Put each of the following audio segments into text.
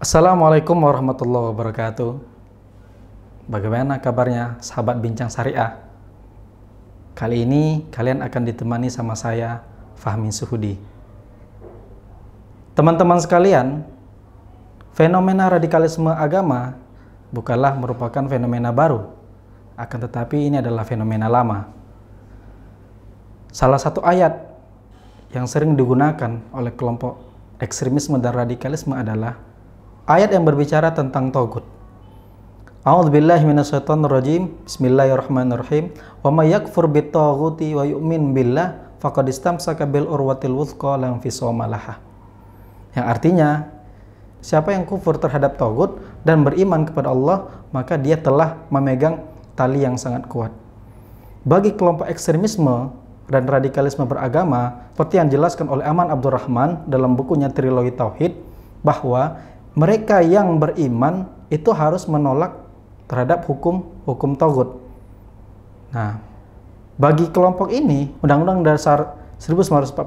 Assalamualaikum warahmatullahi wabarakatuh. Bagaimana kabarnya sahabat bincang syariah? Kali ini kalian akan ditemani sama saya Fahmi Suhudi. Teman-teman sekalian, fenomena radikalisme agama bukanlah merupakan fenomena baru, akan tetapi ini adalah fenomena lama. Salah satu ayat yang sering digunakan oleh kelompok ekstremisme dan radikalisme adalah ayat yang berbicara tentang togut. A'udzubillahi minasyaitonirrajim. Bismillahirrahmanirrahim. Wa may yakfur wa yu'min billah faqad istamsaka bil urwatil wuthqa Yang artinya siapa yang kufur terhadap togut dan beriman kepada Allah, maka dia telah memegang tali yang sangat kuat. Bagi kelompok ekstremisme dan radikalisme beragama, seperti yang dijelaskan oleh Aman Abdurrahman dalam bukunya Trilogi Tauhid, bahwa mereka yang beriman itu harus menolak terhadap hukum hukum togut. Nah, bagi kelompok ini, Undang-Undang Dasar 1945,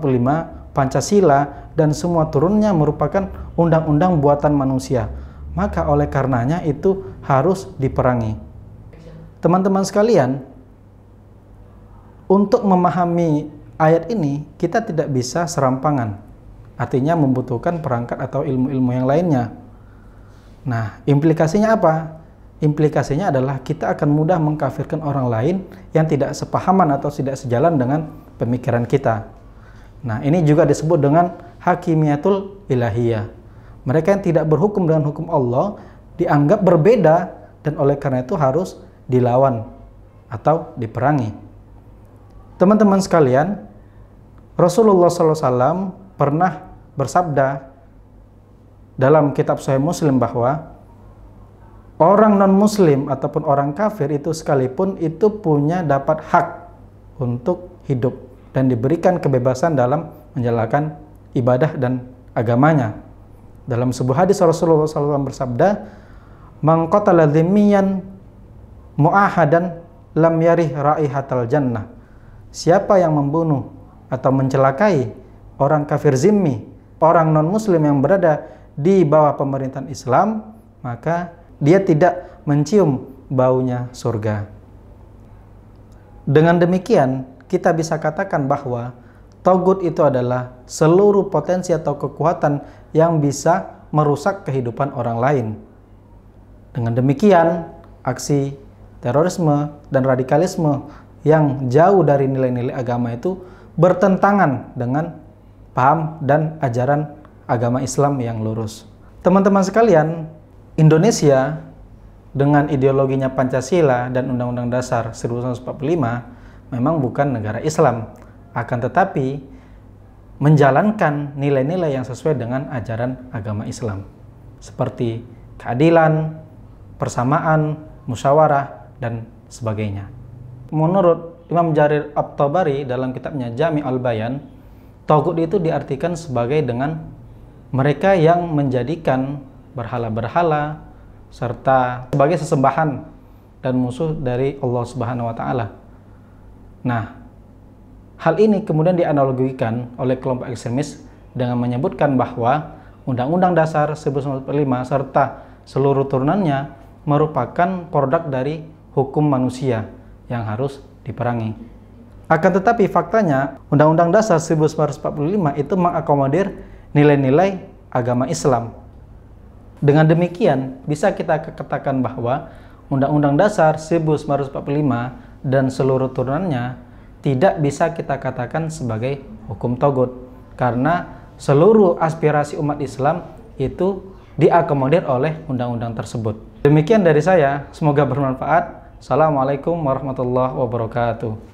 Pancasila, dan semua turunnya merupakan undang-undang buatan manusia. Maka oleh karenanya itu harus diperangi. Teman-teman sekalian, untuk memahami ayat ini, kita tidak bisa serampangan Artinya membutuhkan perangkat atau ilmu-ilmu yang lainnya. Nah, implikasinya apa? Implikasinya adalah kita akan mudah mengkafirkan orang lain yang tidak sepahaman atau tidak sejalan dengan pemikiran kita. Nah, ini juga disebut dengan hakimiyatul ilahiyah. Mereka yang tidak berhukum dengan hukum Allah dianggap berbeda dan oleh karena itu harus dilawan atau diperangi. Teman-teman sekalian, Rasulullah SAW pernah bersabda dalam kitab Sahih Muslim bahwa orang non-muslim ataupun orang kafir itu sekalipun itu punya dapat hak untuk hidup dan diberikan kebebasan dalam menjalankan ibadah dan agamanya. Dalam sebuah hadis Rasulullah SAW bersabda, "Mangkotala dhimmiyan mu'ahadan lam yarih raihatal jannah." Siapa yang membunuh atau mencelakai orang kafir zimmi, orang non-muslim yang berada di bawah pemerintahan Islam, maka dia tidak mencium baunya surga. Dengan demikian, kita bisa katakan bahwa togut itu adalah seluruh potensi atau kekuatan yang bisa merusak kehidupan orang lain. Dengan demikian, aksi terorisme dan radikalisme yang jauh dari nilai-nilai agama itu bertentangan dengan paham dan ajaran agama Islam yang lurus. Teman-teman sekalian, Indonesia dengan ideologinya Pancasila dan Undang-Undang Dasar 1945 memang bukan negara Islam, akan tetapi menjalankan nilai-nilai yang sesuai dengan ajaran agama Islam seperti keadilan, persamaan, musyawarah, dan sebagainya. Menurut Imam Jarir Abtabari dalam kitabnya Jami al-Bayan, Togut itu diartikan sebagai dengan mereka yang menjadikan berhala-berhala serta sebagai sesembahan dan musuh dari Allah Subhanahu wa taala. Nah, hal ini kemudian dianalogikan oleh kelompok ekstremis dengan menyebutkan bahwa Undang-Undang Dasar 1945 serta seluruh turunannya merupakan produk dari hukum manusia yang harus diperangi. Akan tetapi faktanya, Undang-Undang Dasar 1945 itu mengakomodir nilai-nilai agama Islam. Dengan demikian, bisa kita katakan bahwa Undang-Undang Dasar 1945 dan seluruh turunannya tidak bisa kita katakan sebagai hukum togut karena seluruh aspirasi umat Islam itu diakomodir oleh undang-undang tersebut. Demikian dari saya, semoga bermanfaat. Assalamualaikum warahmatullahi wabarakatuh.